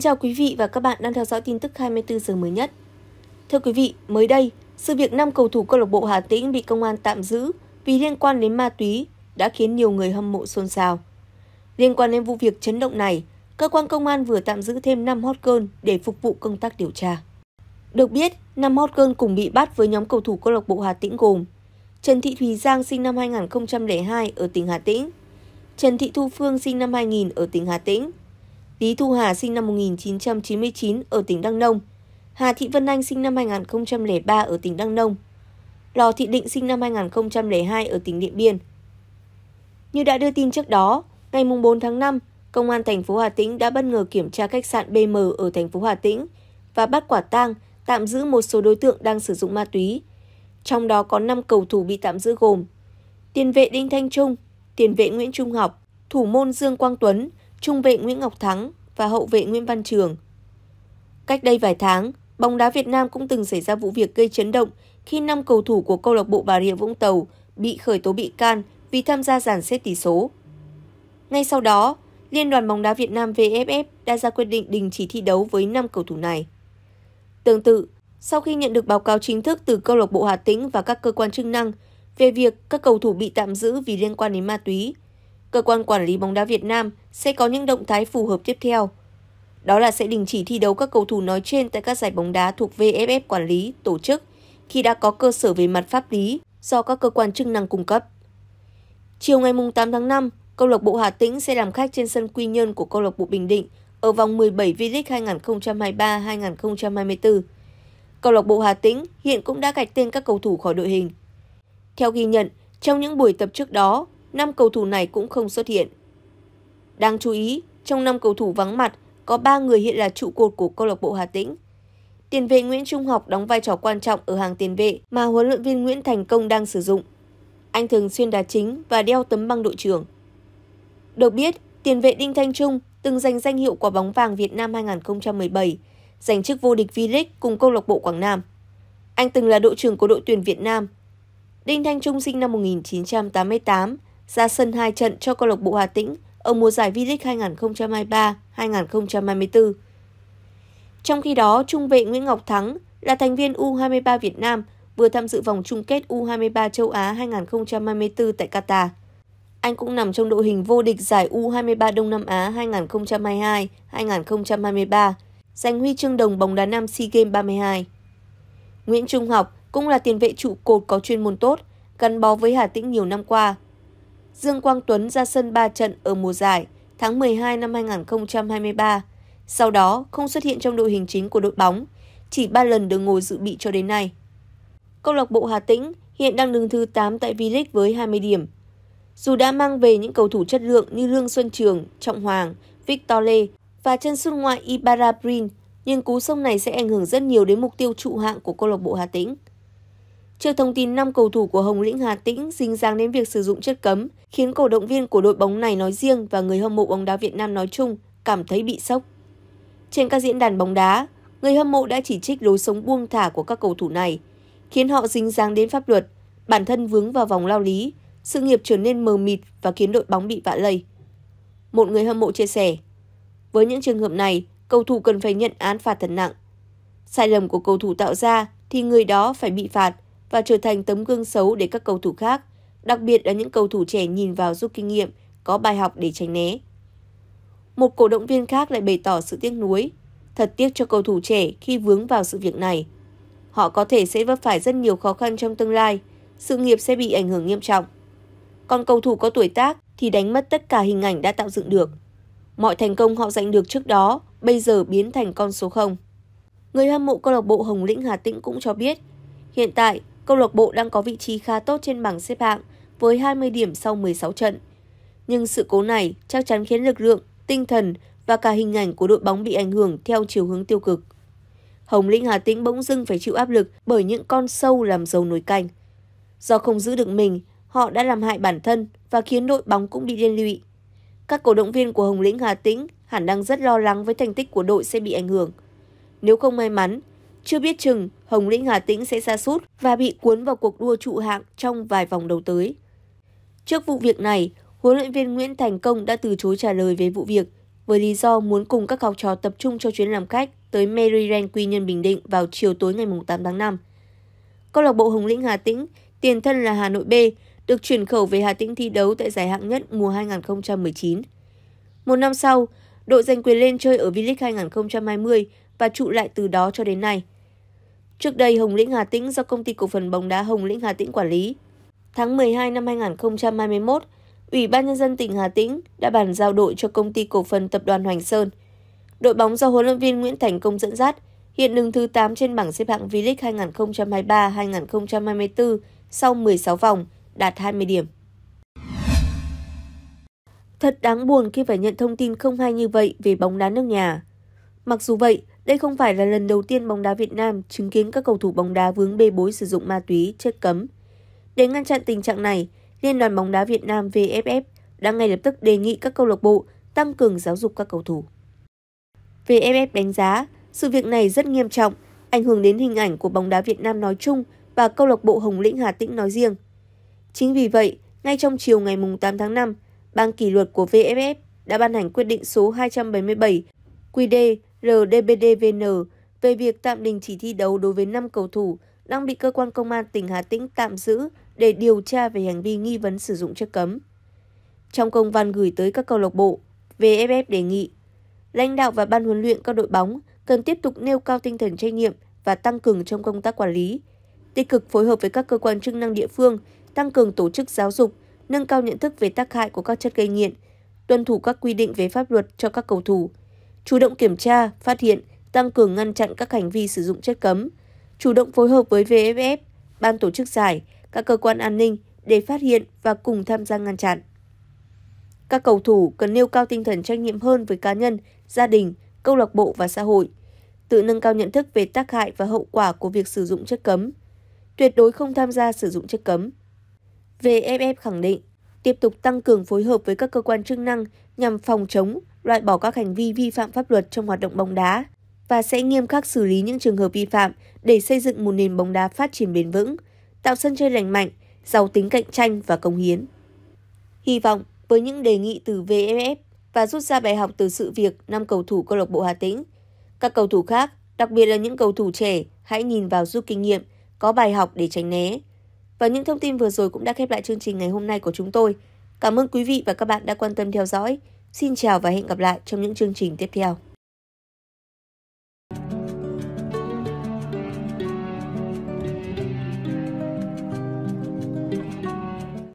Kính chào quý vị và các bạn đang theo dõi tin tức 24 giờ mới nhất. Thưa quý vị, mới đây, sự việc 5 cầu thủ câu lạc bộ Hà Tĩnh bị công an tạm giữ vì liên quan đến ma túy đã khiến nhiều người hâm mộ xôn xao. Liên quan đến vụ việc chấn động này, cơ quan công an vừa tạm giữ thêm 5 hot girl để phục vụ công tác điều tra. Được biết, 5 hot girl cùng bị bắt với nhóm cầu thủ câu lạc bộ Hà Tĩnh gồm Trần Thị Thùy Giang sinh năm 2002 ở tỉnh Hà Tĩnh, Trần Thị Thu Phương sinh năm 2000 ở tỉnh Hà Tĩnh, Lý Thu Hà sinh năm 1999 ở tỉnh Đăng Nông, Hà Thị Vân Anh sinh năm 2003 ở tỉnh Đăng Nông, Lò Thị Định sinh năm 2002 ở tỉnh Điện Biên. Như đã đưa tin trước đó, ngày 4 tháng 5, Công an thành phố Hà Tĩnh đã bất ngờ kiểm tra khách sạn BM ở thành phố Hà Tĩnh và bắt quả tang tạm giữ một số đối tượng đang sử dụng ma túy. Trong đó có 5 cầu thủ bị tạm giữ gồm tiền vệ Đinh Thanh Trung, tiền vệ Nguyễn Trung Học, thủ môn Dương Quang Tuấn, trung vệ Nguyễn Ngọc Thắng và hậu vệ Nguyễn Văn Trường. Cách đây vài tháng, bóng đá Việt Nam cũng từng xảy ra vụ việc gây chấn động khi năm cầu thủ của câu lạc bộ Bà Rịa Vũng Tàu bị khởi tố bị can vì tham gia giàn xếp tỷ số. Ngay sau đó, Liên đoàn bóng đá Việt Nam VFF đã ra quyết định đình chỉ thi đấu với 5 cầu thủ này. Tương tự, sau khi nhận được báo cáo chính thức từ câu lạc bộ Hà Tĩnh và các cơ quan chức năng về việc các cầu thủ bị tạm giữ vì liên quan đến ma túy, cơ quan quản lý bóng đá Việt Nam sẽ có những động thái phù hợp tiếp theo. Đó là sẽ đình chỉ thi đấu các cầu thủ nói trên tại các giải bóng đá thuộc VFF quản lý, tổ chức khi đã có cơ sở về mặt pháp lý do các cơ quan chức năng cung cấp. Chiều ngày 8 tháng 5, câu lạc bộ Hà Tĩnh sẽ làm khách trên sân Quy Nhơn của câu lạc bộ Bình Định ở vòng 17 V-League 2023-2024. Câu lạc bộ Hà Tĩnh hiện cũng đã gạch tên các cầu thủ khỏi đội hình. Theo ghi nhận, trong những buổi tập trước đó, năm cầu thủ này cũng không xuất hiện. Đáng chú ý, trong năm cầu thủ vắng mặt, có 3 người hiện là trụ cột của câu lạc bộ Hà Tĩnh. Tiền vệ Nguyễn Trung Học đóng vai trò quan trọng ở hàng tiền vệ mà huấn luyện viên Nguyễn Thành Công đang sử dụng. Anh thường xuyên đá chính và đeo tấm băng đội trưởng. Được biết, tiền vệ Đinh Thanh Trung từng giành danh hiệu quả bóng vàng Việt Nam 2017, giành chức vô địch V-League cùng câu lạc bộ Quảng Nam. Anh từng là đội trưởng của đội tuyển Việt Nam. Đinh Thanh Trung sinh năm 1988, ra sân hai trận cho câu lạc bộ Hà Tĩnh ở mùa giải V-League 2023-2024. Trong khi đó, trung vệ Nguyễn Ngọc Thắng là thành viên U23 Việt Nam vừa tham dự vòng chung kết U23 châu Á 2024 tại Qatar. Anh cũng nằm trong đội hình vô địch giải U23 Đông Nam Á 2022-2023, giành huy chương đồng bóng đá nam SEA Games 32. Nguyễn Trung Học cũng là tiền vệ trụ cột có chuyên môn tốt, gắn bó với Hà Tĩnh nhiều năm qua, Dương Quang Tuấn ra sân 3 trận ở mùa giải tháng 12 năm 2023, sau đó không xuất hiện trong đội hình chính của đội bóng, chỉ 3 lần được ngồi dự bị cho đến nay. Câu lạc bộ Hà Tĩnh hiện đang đứng thứ 8 tại V-League với 20 điểm. Dù đã mang về những cầu thủ chất lượng như Lương Xuân Trường, Trọng Hoàng, Victor Lê và chân sút ngoại Ibarra Brin, nhưng cú sông này sẽ ảnh hưởng rất nhiều đến mục tiêu trụ hạng của câu lạc bộ Hà Tĩnh. Trước thông tin năm cầu thủ của Hồng Lĩnh Hà Tĩnh dính dáng đến việc sử dụng chất cấm, khiến cổ động viên của đội bóng này nói riêng và người hâm mộ bóng đá Việt Nam nói chung cảm thấy bị sốc. Trên các diễn đàn bóng đá, người hâm mộ đã chỉ trích lối sống buông thả của các cầu thủ này, khiến họ dính dáng đến pháp luật, bản thân vướng vào vòng lao lý, sự nghiệp trở nên mờ mịt và khiến đội bóng bị vạ lây. Một người hâm mộ chia sẻ, với những trường hợp này, cầu thủ cần phải nhận án phạt thật nặng. Sai lầm của cầu thủ tạo ra thì người đó phải bị phạt – và trở thành tấm gương xấu để các cầu thủ khác, đặc biệt là những cầu thủ trẻ nhìn vào rút kinh nghiệm, có bài học để tránh né. Một cổ động viên khác lại bày tỏ sự tiếc nuối, thật tiếc cho cầu thủ trẻ khi vướng vào sự việc này. Họ có thể sẽ vấp phải rất nhiều khó khăn trong tương lai, sự nghiệp sẽ bị ảnh hưởng nghiêm trọng. Còn cầu thủ có tuổi tác thì đánh mất tất cả hình ảnh đã tạo dựng được. Mọi thành công họ giành được trước đó bây giờ biến thành con số 0. Người hâm mộ câu lạc bộ Hồng Lĩnh Hà Tĩnh cũng cho biết, hiện tại Câu lạc bộ đang có vị trí khá tốt trên bảng xếp hạng với 20 điểm sau 16 trận. Nhưng sự cố này chắc chắn khiến lực lượng, tinh thần và cả hình ảnh của đội bóng bị ảnh hưởng theo chiều hướng tiêu cực. Hồng Lĩnh Hà Tĩnh bỗng dưng phải chịu áp lực bởi những con sâu làm dầu nồi canh. Do không giữ được mình, họ đã làm hại bản thân và khiến đội bóng cũng bị liên lụy. Các cổ động viên của Hồng Lĩnh Hà Tĩnh hẳn đang rất lo lắng với thành tích của đội sẽ bị ảnh hưởng. Nếu không may mắn, chưa biết chừng Hồng Lĩnh Hà Tĩnh sẽ sa sút và bị cuốn vào cuộc đua trụ hạng trong vài vòng đầu tới. Trước vụ việc này, huấn luyện viên Nguyễn Thành Công đã từ chối trả lời về vụ việc với lý do muốn cùng các học trò tập trung cho chuyến làm khách tới Maryland Quy Nhân Bình Định vào chiều tối ngày 8 tháng 5. Câu lạc bộ Hồng Lĩnh Hà Tĩnh, tiền thân là Hà Nội B, được chuyển khẩu về Hà Tĩnh thi đấu tại giải hạng nhất mùa 2019. Một năm sau, đội giành quyền lên chơi ở V-League 2020 và trụ lại từ đó cho đến nay. Trước đây Hồng Lĩnh Hà Tĩnh do công ty cổ phần bóng đá Hồng Lĩnh Hà Tĩnh quản lý. Tháng 12 năm 2021, Ủy ban nhân dân tỉnh Hà Tĩnh đã bàn giao đội cho công ty cổ phần tập đoàn Hoành Sơn. Đội bóng do huấn luyện viên Nguyễn Thành Công dẫn dắt, hiện đứng thứ 8 trên bảng xếp hạng V-League 2023-2024 sau 16 vòng, đạt 20 điểm. Thật đáng buồn khi phải nhận thông tin không hay như vậy về bóng đá nước nhà. Mặc dù vậy, đây không phải là lần đầu tiên bóng đá Việt Nam chứng kiến các cầu thủ bóng đá vướng bê bối sử dụng ma túy, chất cấm. Để ngăn chặn tình trạng này, Liên đoàn bóng đá Việt Nam VFF đã ngay lập tức đề nghị các câu lạc bộ tăng cường giáo dục các cầu thủ. VFF đánh giá, sự việc này rất nghiêm trọng, ảnh hưởng đến hình ảnh của bóng đá Việt Nam nói chung và câu lạc bộ Hồng Lĩnh Hà Tĩnh nói riêng. Chính vì vậy, ngay trong chiều ngày 8 tháng 5, Ban kỷ luật của VFF đã ban hành quyết định số 277 QĐ. RDBDVN về việc tạm đình chỉ thi đấu đối với 5 cầu thủ đang bị cơ quan công an tỉnh Hà Tĩnh tạm giữ để điều tra về hành vi nghi vấn sử dụng chất cấm. Trong công văn gửi tới các câu lạc bộ, VFF đề nghị lãnh đạo và ban huấn luyện các đội bóng cần tiếp tục nêu cao tinh thần trách nhiệm và tăng cường trong công tác quản lý, tích cực phối hợp với các cơ quan chức năng địa phương, tăng cường tổ chức giáo dục, nâng cao nhận thức về tác hại của các chất gây nghiện, tuân thủ các quy định về pháp luật cho các cầu thủ, chủ động kiểm tra, phát hiện, tăng cường ngăn chặn các hành vi sử dụng chất cấm, chủ động phối hợp với VFF, ban tổ chức giải, các cơ quan an ninh để phát hiện và cùng tham gia ngăn chặn. Các cầu thủ cần nêu cao tinh thần trách nhiệm hơn với cá nhân, gia đình, câu lạc bộ và xã hội, tự nâng cao nhận thức về tác hại và hậu quả của việc sử dụng chất cấm, tuyệt đối không tham gia sử dụng chất cấm. VFF khẳng định tiếp tục tăng cường phối hợp với các cơ quan chức năng nhằm phòng chống, loại bỏ các hành vi vi phạm pháp luật trong hoạt động bóng đá và sẽ nghiêm khắc xử lý những trường hợp vi phạm để xây dựng một nền bóng đá phát triển bền vững, tạo sân chơi lành mạnh, giàu tính cạnh tranh và công hiến. Hy vọng với những đề nghị từ VFF và rút ra bài học từ sự việc năm cầu thủ câu lạc bộ Hà Tĩnh, các cầu thủ khác, đặc biệt là những cầu thủ trẻ, hãy nhìn vào rút kinh nghiệm, có bài học để tránh né. Và những thông tin vừa rồi cũng đã khép lại chương trình ngày hôm nay của chúng tôi. Cảm ơn quý vị và các bạn đã quan tâm theo dõi. Xin chào và hẹn gặp lại trong những chương trình tiếp theo.